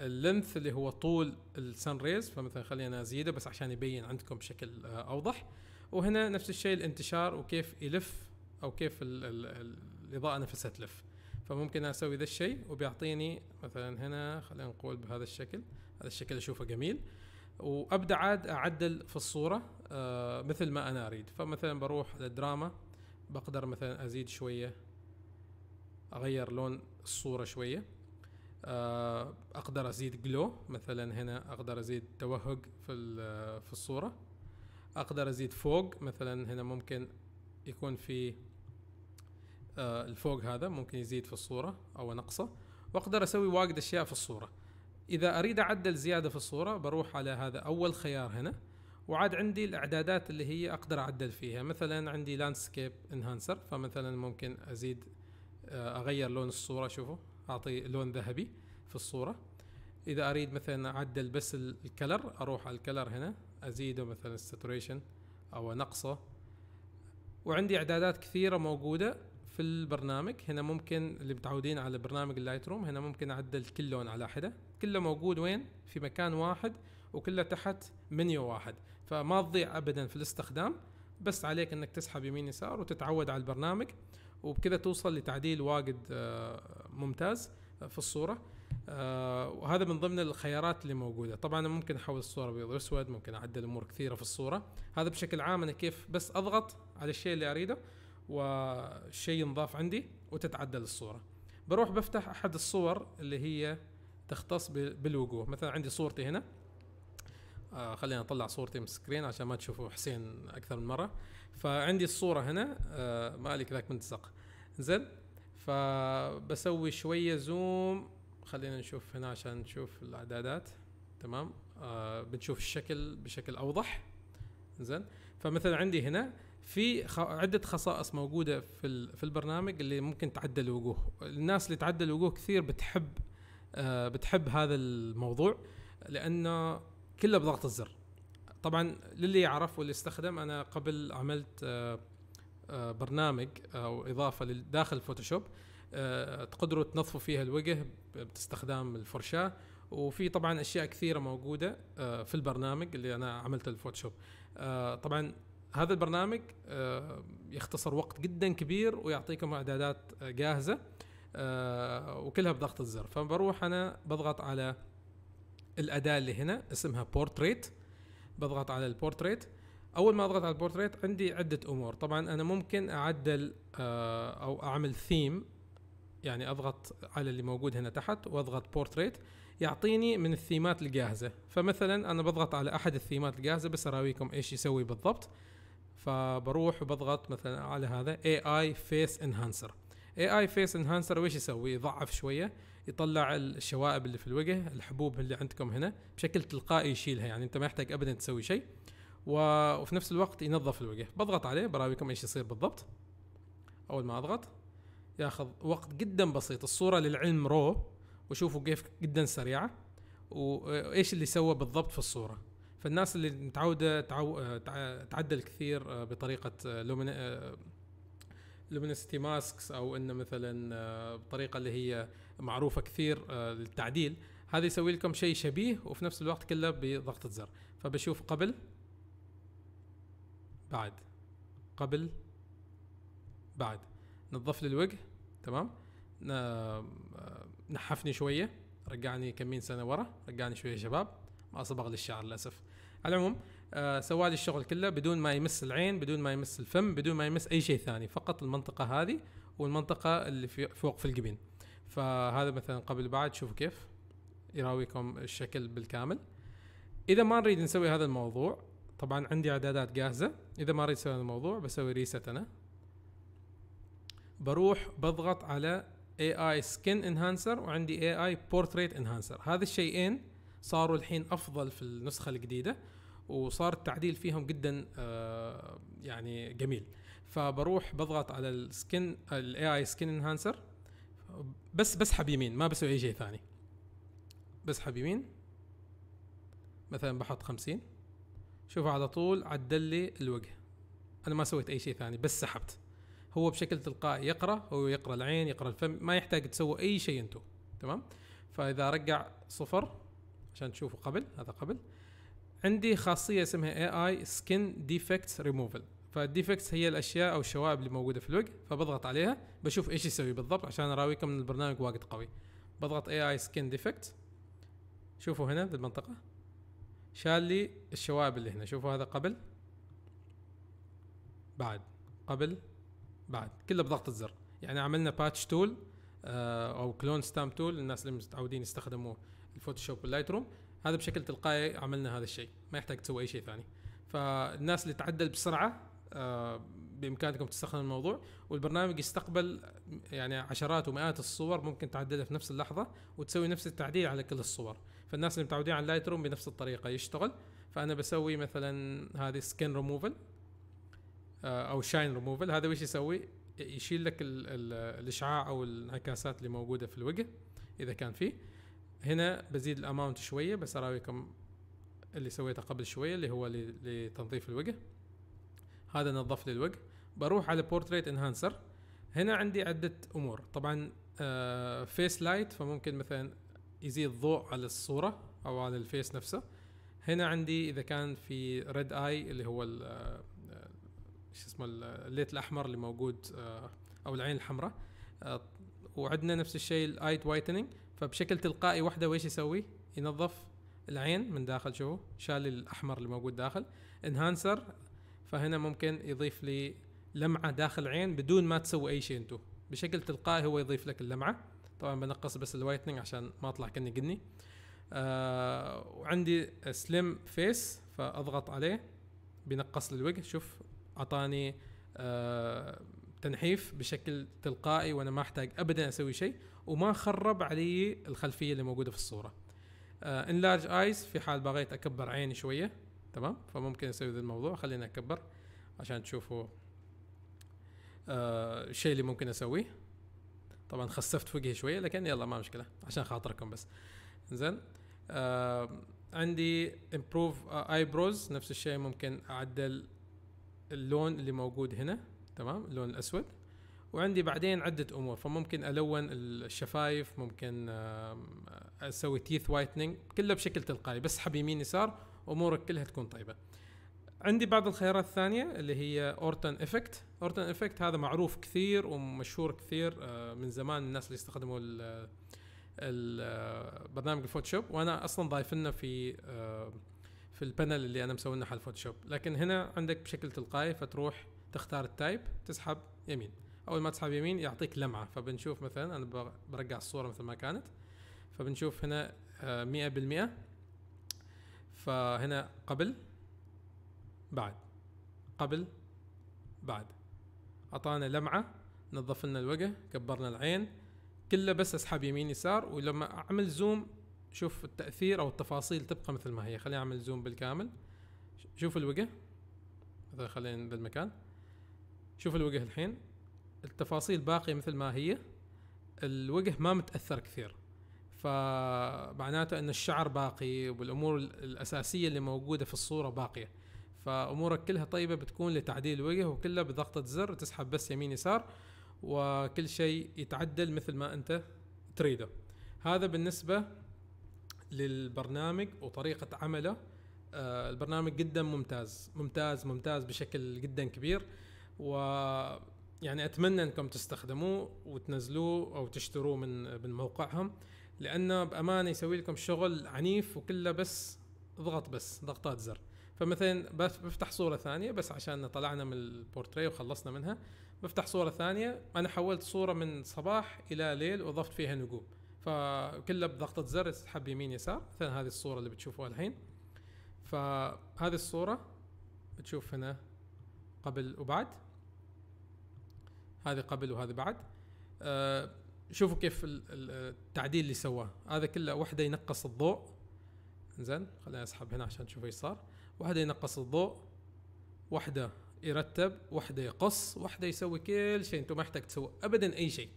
S1: اللينث اللي هو طول السن ريز فمثلا خلينا ازيده بس عشان يبين عندكم بشكل آه، اوضح وهنا نفس الشيء الانتشار وكيف يلف او كيف الـ الـ الاضاءه نفسها تلف فممكن اسوي ذا الشيء وبيعطيني مثلا هنا خلينا نقول بهذا الشكل هذا الشكل اشوفه جميل وابدا عاد اعدل في الصوره آه، مثل ما انا اريد فمثلا بروح للدراما بقدر مثلا ازيد شويه اغير لون الصوره شويه آه، اقدر ازيد جلو مثلا هنا اقدر ازيد توهج في آه، في الصوره اقدر ازيد فوق مثلا هنا ممكن يكون في الفوق هذا ممكن يزيد في الصوره او نقصه واقدر اسوي واجد اشياء في الصوره اذا اريد اعدل زياده في الصوره بروح على هذا اول خيار هنا وعاد عندي الاعدادات اللي هي اقدر اعدل فيها مثلا عندي لاندسكيب انهانسر فمثلا ممكن ازيد آه، اغير لون الصوره شوفوا اعطي لون ذهبي في الصوره اذا اريد مثلا اعدل بس الكلر اروح على الكلر هنا ازيده مثلا ساتوريشن او نقصه وعندي اعدادات كثيره موجوده في البرنامج هنا ممكن اللي متعودين على برنامج اللايت روم هنا ممكن اعدل كل لون على حده كله موجود وين في مكان واحد وكله تحت منيو واحد فما تضيع ابدا في الاستخدام بس عليك انك تسحب يمين يسار وتتعود على البرنامج وبكذا توصل لتعديل واجد آه، ممتاز آه، في الصوره آه، وهذا من ضمن الخيارات اللي موجوده طبعا ممكن احول الصوره بيض واسود ممكن اعدل امور كثيره في الصوره هذا بشكل عام انا كيف بس اضغط على الشيء اللي اريده والشيء ينضاف عندي وتتعدل الصوره بروح بفتح احد الصور اللي هي تختص بالوجوه مثلا عندي صورتي هنا آه خلينا اطلع صورتي من السكرين عشان ما تشوفوا حسين اكثر من مره فعندي الصوره هنا آه مالك ذاك ملتصق زين فبسوي شويه زوم خلينا نشوف هنا عشان نشوف الاعدادات تمام آه بنشوف الشكل بشكل اوضح زين فمثلا عندي هنا في عده خصائص موجوده في في البرنامج اللي ممكن تعدل الوجوه الناس اللي تعدل الوجوه كثير بتحب آه بتحب هذا الموضوع لانه كله بضغط الزر طبعا للي يعرف واللي استخدم انا قبل عملت آه، آه، برنامج آه، او اضافه داخل فوتوشوب تقدروا تنظفوا فيها الوجه باستخدام الفرشاه وفي طبعا اشياء كثيره موجوده في البرنامج اللي انا عملته الفوتوشوب طبعا هذا البرنامج يختصر وقت جدا كبير ويعطيكم اعدادات جاهزه وكلها بضغط الزر فبروح انا بضغط على الاداه اللي هنا اسمها بورتريت بضغط على البورتريت اول ما اضغط على البورتريت عندي عده امور طبعا انا ممكن اعدل آه، او اعمل ثيم يعني اضغط على اللي موجود هنا تحت واضغط بورتريت يعطيني من الثيمات الجاهزه فمثلا انا بضغط على احد الثيمات الجاهزه بس اراويكم ايش يسوي بالضبط فبروح وبضغط مثلا على هذا اي اي فيس انهانسر اي اي فيس انهانسر وش يسوي يضعف شويه يطلع الشوائب اللي في الوجه الحبوب اللي عندكم هنا بشكل تلقائي يشيلها يعني انت ما يحتاج ابدا تسوي شيء و... وفي نفس الوقت ينظف الوجه بضغط عليه براويكم ايش يصير بالضبط اول ما اضغط ياخذ وقت جدا بسيط الصوره للعلم رو وشوفوا كيف جدا سريعه وايش اللي سوى بالضبط في الصوره فالناس اللي متعوده تعو... تعدل كثير آه، بطريقه آه، لومينستي ماسكس او انه مثلا آه، بطريقه اللي هي معروفه كثير آه، للتعديل هذا يسوي لكم شيء شبيه وفي نفس الوقت كله بضغطه زر فبشوف قبل بعد قبل بعد نظف لي الوجه تمام آه، نحفني شويه رجعني كمين سنه ورا رجعني شويه شباب ما صبغ لي الشعر للاسف على العموم آه، سوى لي الشغل كله بدون ما يمس العين بدون ما يمس الفم بدون ما يمس اي شيء ثاني فقط المنطقه هذه والمنطقه اللي في فوق في الجبين فهذا مثلا قبل بعد شوفوا كيف يراويكم الشكل بالكامل اذا ما نريد نسوي هذا الموضوع طبعا عندي اعدادات جاهزه اذا ما اريد اسوي هذا الموضوع بسوي ريست انا بروح بضغط على اي اي سكن انهانسر وعندي اي اي بورتريت انهانسر هذا الشيئين صاروا الحين افضل في النسخه الجديده وصار التعديل فيهم جدا آه، يعني جميل فبروح بضغط على السكن الاي اي سكن انهانسر بس بسحب يمين ما بسوي اي شيء ثاني بسحب يمين مثلا بحط 50 شوف على طول عدل لي الوجه انا ما سويت اي شيء ثاني بس سحبت هو بشكل تلقائي يقرا هو يقرا العين يقرا الفم ما يحتاج تسوي اي شيء انتم تمام فاذا رجع صفر عشان تشوفوا قبل هذا قبل عندي خاصيه اسمها اي اي سكن ديفكتس ريموفل فالديفكتس هي الاشياء او الشوائب اللي موجوده في الوجه فبضغط عليها بشوف ايش يسوي بالضبط عشان اراويكم ان البرنامج واجد قوي بضغط اي اي سكن ديفكت شوفوا هنا بالمنطقه شال لي الشوائب اللي هنا شوفوا هذا قبل بعد قبل بعد كله بضغط الزر يعني عملنا باتش آه، تول او كلون ستامب تول الناس اللي متعودين يستخدموا الفوتوشوب واللايت روم هذا بشكل تلقائي عملنا هذا الشيء ما يحتاج تسوي اي شيء ثاني فالناس اللي تعدل بسرعه آه، بامكانكم تستخدم الموضوع والبرنامج يستقبل يعني عشرات ومئات الصور ممكن تعدلها في نفس اللحظه وتسوي نفس التعديل على كل الصور فالناس اللي متعودين على اللايت روم بنفس الطريقه يشتغل فانا بسوي مثلا هذه سكين ريموفل آه، او شاين ريموفل هذا وش يسوي يشيل لك الاشعاع او الانعكاسات اللي موجوده في الوجه اذا كان فيه هنا بزيد الاماونت شويه بس اراويكم اللي سويته قبل شويه اللي هو لتنظيف الوجه هذا نظف لي الوجه بروح على بورتريت انهانسر هنا عندي عده امور طبعا فيس آه، لايت فممكن مثلا يزيد ضوء على الصوره او على الفيس نفسه هنا عندي اذا كان في ريد اي اللي هو آه، شو اسمه الليت الاحمر اللي موجود آه، او العين الحمراء وعندنا نفس الشيء الايت وايتنينج فبشكل تلقائي وحده ويش يسوي؟ ينظف العين من داخل شوفوا شال الاحمر اللي موجود داخل انهانسر فهنا ممكن يضيف لي لمعه داخل العين بدون ما تسوي اي شيء انتو بشكل تلقائي هو يضيف لك اللمعه طبعا بنقص بس الوايتنج عشان ما اطلع كني قني آه وعندي سليم فيس فاضغط عليه بنقص لي الوجه شوف اعطاني آه تنحيف بشكل تلقائي وانا ما احتاج ابدا اسوي شيء وما خرب علي الخلفيه اللي موجوده في الصوره لارج آه، ايز في حال بغيت اكبر عيني شويه تمام فممكن اسوي ذا الموضوع خليني اكبر عشان تشوفوا آه الشيء اللي ممكن اسويه طبعا خسفت وجهي شويه لكن يلا ما مشكله عشان خاطركم بس زين آه عندي امبروف ايبروز نفس الشيء ممكن اعدل اللون اللي موجود هنا تمام اللون الاسود وعندي بعدين عدة امور فممكن الون الشفايف ممكن اسوي تيث وايتنينج كله بشكل تلقائي بس حب يمين يسار امورك كلها تكون طيبه عندي بعض الخيارات الثانية اللي هي اورتن افكت اورتن افكت هذا معروف كثير ومشهور كثير آه، من زمان الناس اللي يستخدموا برنامج الفوتوشوب وانا اصلا ضايفنا في في البانل اللي انا مسوي لنا حال الفوتوشوب لكن هنا عندك بشكل تلقائي فتروح تختار التايب تسحب يمين اول ما تسحب يمين يعطيك لمعه فبنشوف مثلا انا برجع الصوره مثل ما كانت فبنشوف هنا 100% آه، فهنا قبل بعد قبل بعد اعطانا لمعه نظف لنا الوجه كبرنا العين كله بس اسحب يمين يسار ولما اعمل زوم شوف التاثير او التفاصيل تبقى مثل ما هي خليني اعمل زوم بالكامل شوف الوجه مثلا خلينا بالمكان شوف الوجه الحين التفاصيل باقية مثل ما هي الوجه ما متأثر كثير فمعناته ان الشعر باقي والامور الاساسيه اللي موجوده في الصوره باقيه فامورك كلها طيبه بتكون لتعديل الوجه وكلها بضغطه زر تسحب بس يمين يسار وكل شيء يتعدل مثل ما انت تريده هذا بالنسبه للبرنامج وطريقه عمله آه، البرنامج جدا ممتاز ممتاز ممتاز بشكل جدا كبير و يعني اتمنى انكم تستخدموه وتنزلوه او تشتروه من من موقعهم لانه بامانه يسوي لكم شغل عنيف وكله بس ضغط بس ضغطات زر فمثلا بفتح صوره ثانيه بس عشان طلعنا من البورتريه وخلصنا منها بفتح صوره ثانيه انا حولت صوره من صباح الى ليل وضفت فيها نجوم فكله بضغطه زر تسحب يمين يسار مثلا هذه الصوره اللي بتشوفوها الحين فهذه الصوره بتشوف هنا قبل وبعد هذا قبل وهذا بعد أه شوفوا كيف التعديل اللي سواه هذا كله واحده ينقص الضوء زين خليني اسحب هنا عشان تشوف ايش صار واحده ينقص الضوء واحده يرتب واحده يقص واحده يسوي كل شيء انتم ما يحتاج تسوي ابدا اي شيء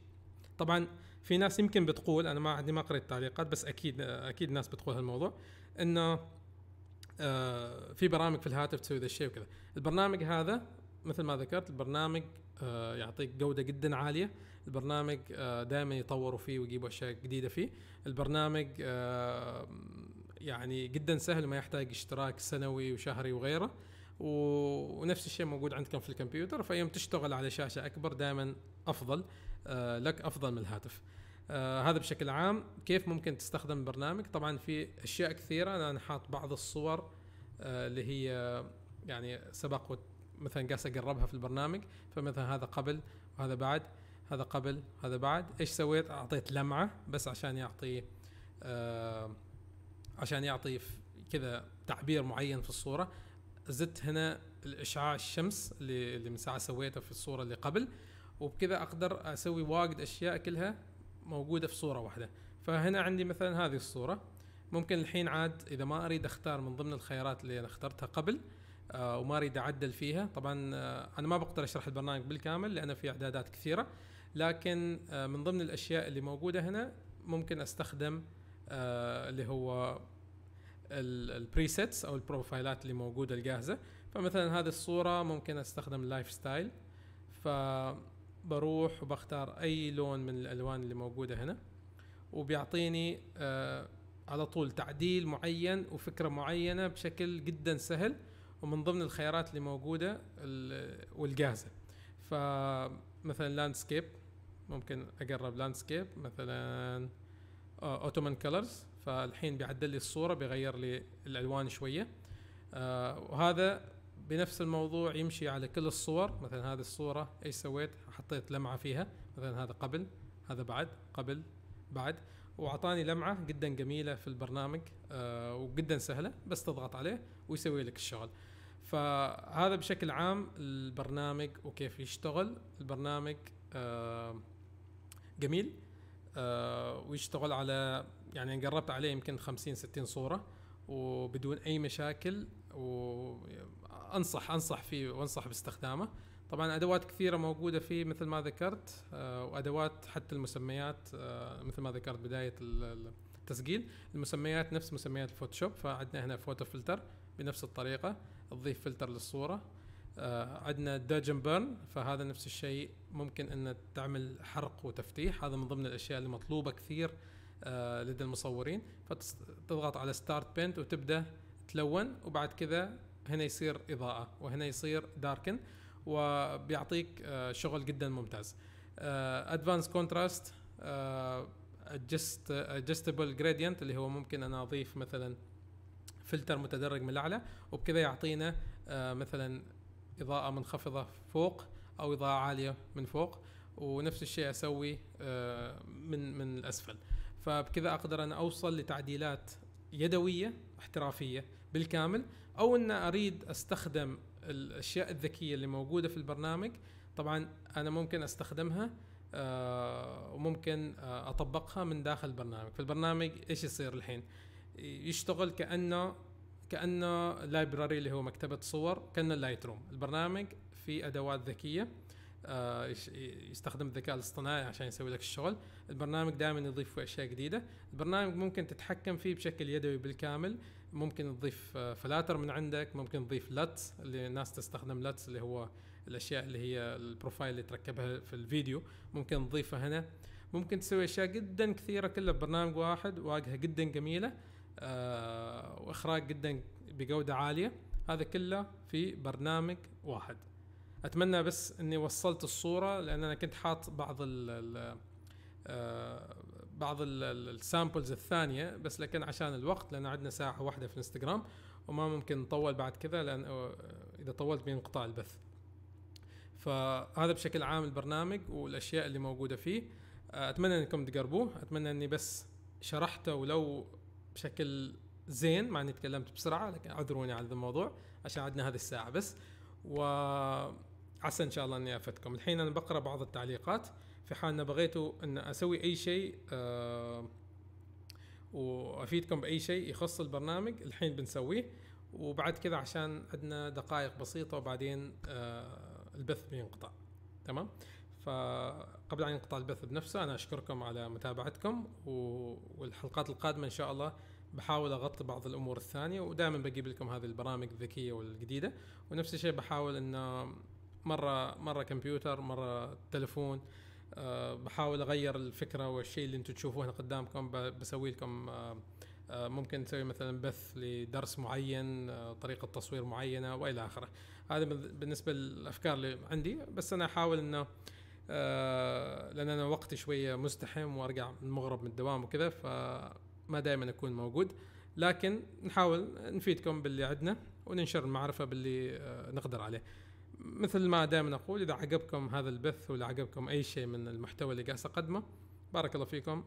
S1: طبعا في ناس يمكن بتقول انا ما عندي ما قريت التعليقات بس اكيد اكيد ناس بتقول هالموضوع انه آه في برامج في الهاتف تسوي ذا الشيء وكذا البرنامج هذا مثل ما ذكرت البرنامج آه، يعطيك جوده جدا عاليه البرنامج آه، دائما يطوروا فيه ويجيبوا اشياء جديده فيه البرنامج آه، يعني جدا سهل ما يحتاج اشتراك سنوي وشهري وغيره ونفس الشيء موجود عندكم في الكمبيوتر فيوم تشتغل على شاشه اكبر دائما افضل لك افضل من الهاتف آه هذا بشكل عام كيف ممكن تستخدم البرنامج طبعا في اشياء كثيره انا حاط بعض الصور آه اللي هي يعني سبق مثلا قاس اقربها في البرنامج فمثلا هذا قبل وهذا بعد هذا قبل هذا بعد ايش سويت اعطيت لمعه بس عشان يعطي آه عشان يعطي كذا تعبير معين في الصوره زدت هنا الاشعاع الشمس اللي اللي من ساعه سويته في الصوره اللي قبل وبكذا اقدر اسوي واجد اشياء كلها موجوده في صوره واحده فهنا عندي مثلا هذه الصوره ممكن الحين عاد اذا ما اريد اختار من ضمن الخيارات اللي انا اخترتها قبل آه، وما اريد اعدل فيها طبعا آه، انا ما بقدر اشرح البرنامج بالكامل لانه في اعدادات كثيره لكن آه، من ضمن الاشياء اللي موجوده هنا ممكن استخدم اللي هو البريسيتس او البروفايلات اللي موجوده الجاهزه فمثلا هذه الصوره ممكن استخدم اللايف ستايل فبروح وبختار اي لون من الالوان اللي موجوده هنا وبيعطيني على طول تعديل معين وفكره معينه بشكل جدا سهل ومن ضمن الخيارات اللي موجوده والجاهزه فمثلا لاندسكيب ممكن اقرب لاندسكيب مثلا اوتومان آه، كلرز فالحين بيعدل لي الصوره بيغير لي الالوان شويه آه وهذا بنفس الموضوع يمشي على كل الصور مثلا هذه الصوره ايش سويت حطيت لمعه فيها مثلا هذا قبل هذا بعد قبل بعد واعطاني لمعه جدا جميله في البرنامج آه وجدا سهله بس تضغط عليه ويسوي لك الشغل فهذا بشكل عام البرنامج وكيف يشتغل البرنامج آه جميل آه ويشتغل على يعني قربت عليه يمكن 50 60 صوره وبدون اي مشاكل وانصح انصح فيه وانصح باستخدامه طبعا ادوات كثيره موجوده فيه مثل ما ذكرت آه، وادوات حتى المسميات آه، مثل ما ذكرت بدايه التسجيل المسميات نفس مسميات الفوتوشوب فعندنا هنا فوتو فلتر بنفس الطريقه تضيف فلتر للصوره آه، عندنا داجن بيرن فهذا نفس الشيء ممكن ان تعمل حرق وتفتيح هذا من ضمن الاشياء المطلوبه كثير لدى المصورين فتضغط على ستارت بينت وتبدا تلون وبعد كذا هنا يصير اضاءه وهنا يصير داركن وبيعطيك آه، شغل جدا ممتاز ادفانس كونتراست ادجستبل جريدينت اللي هو ممكن انا اضيف مثلا فلتر متدرج من الاعلى وبكذا يعطينا آه، مثلا اضاءه منخفضه فوق او اضاءه عاليه من فوق ونفس الشيء اسوي آه، من من الاسفل فبكذا اقدر انا اوصل لتعديلات يدويه احترافيه بالكامل او ان اريد استخدم الاشياء الذكيه اللي موجوده في البرنامج طبعا انا ممكن استخدمها آه، وممكن آه، اطبقها من داخل البرنامج فالبرنامج ايش يصير الحين يشتغل كانه كانه لايبراري اللي هو مكتبه صور كانه اللايت روم البرنامج فيه ادوات ذكيه آه، يستخدم الذكاء الاصطناعي عشان يسوي لك الشغل البرنامج دائما يضيف اشياء جديده البرنامج ممكن تتحكم فيه بشكل يدوي بالكامل ممكن تضيف فلاتر من عندك ممكن تضيف لاتس اللي الناس تستخدم لاتس اللي هو الاشياء اللي هي البروفايل اللي تركبها في الفيديو ممكن تضيفها هنا ممكن تسوي اشياء جدا كثيره كلها ببرنامج واحد واجهه جدا جميله آه، واخراج جدا بجوده عاليه هذا كله في برنامج واحد اتمنى بس اني وصلت الصوره لان انا كنت حاط بعض ال آه، بعض السامبلز الثانيه بس لكن عشان الوقت لان عندنا ساعه واحده في الانستغرام وما ممكن نطول بعد كذا لان اذا طولت بينقطع البث فهذا بشكل عام البرنامج والاشياء اللي موجوده فيه اتمنى انكم تقربوه اتمنى اني بس شرحته ولو بشكل زين مع اني تكلمت بسرعه لكن اعذروني على الموضوع عشان عندنا هذه الساعه بس وعسى ان شاء الله اني افدكم الحين انا بقرا بعض التعليقات في حال ان بغيتوا ان اسوي اي شيء آه وافيدكم باي شيء يخص البرنامج الحين بنسويه وبعد كذا عشان عندنا دقائق بسيطه وبعدين آه البث بينقطع تمام فقبل ان ينقطع البث بنفسه انا اشكركم على متابعتكم والحلقات القادمه ان شاء الله بحاول اغطي بعض الامور الثانيه ودائما بجيب لكم هذه البرامج الذكيه والجديده ونفس الشيء بحاول انه مره مره كمبيوتر مره تلفون أه، بحاول اغير الفكره والشيء اللي انتم تشوفوه هنا قدامكم بسوي لكم أه، أه، ممكن نسوي مثلا بث لدرس معين طريقه تصوير معينه والى اخره هذا بالنسبه للافكار اللي عندي بس انا احاول انه لان انا وقتي شويه مزدحم وارجع من المغرب من الدوام وكذا فما دائما اكون موجود لكن نحاول نفيدكم باللي عندنا وننشر المعرفه باللي نقدر عليه مثل ما دائما اقول اذا عجبكم هذا البث ولا عجبكم اي شيء من المحتوى اللي قاعد اقدمه بارك الله فيكم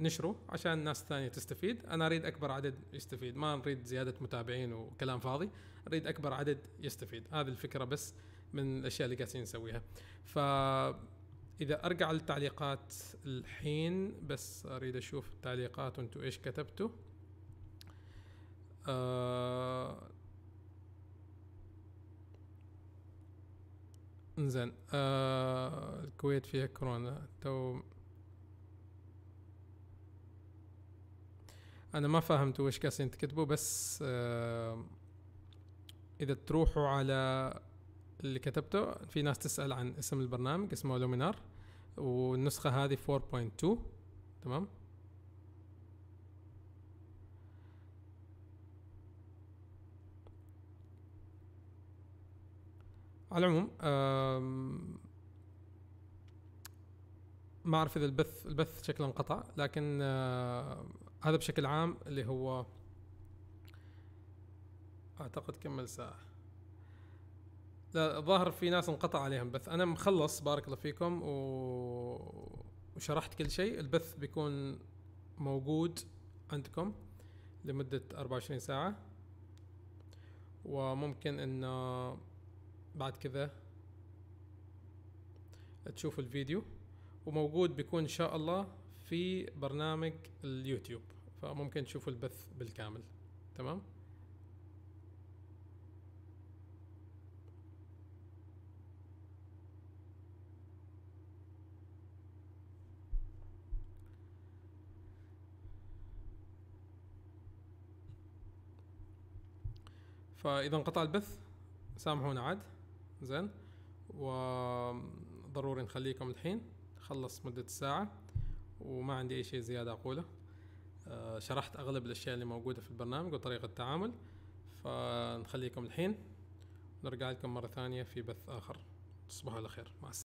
S1: نشروا عشان الناس الثانيه تستفيد انا اريد اكبر عدد يستفيد ما نريد زياده متابعين وكلام فاضي اريد اكبر عدد يستفيد هذه الفكره بس من الاشياء اللي قاعدين نسويها ف اذا ارجع للتعليقات الحين بس اريد اشوف التعليقات وانتم ايش كتبتوا آه زين آه الكويت فيها كورونا تو انا ما فهمت وش قاعدين تكتبوا بس آه اذا تروحوا على اللي كتبته في ناس تسال عن اسم البرنامج اسمه لومينار والنسخه هذه 4.2 تمام على العموم ما اعرف اذا البث البث شكله انقطع لكن هذا بشكل عام اللي هو اعتقد كمل ساعه لا ظاهر في ناس انقطع عليهم بث انا مخلص بارك الله فيكم و... وشرحت كل شيء البث بيكون موجود عندكم لمدة 24 ساعة وممكن انه بعد كذا تشوفوا الفيديو وموجود بيكون ان شاء الله في برنامج اليوتيوب فممكن تشوفوا البث بالكامل تمام فاذا انقطع البث سامحونا عاد زين وضروري نخليكم الحين خلص مدة الساعة وما عندي أي شيء زيادة أقوله آه، شرحت أغلب الأشياء اللي موجودة في البرنامج وطريقة التعامل فنخليكم الحين نرجع لكم مرة ثانية في بث آخر تصبحوا على خير مع السلامة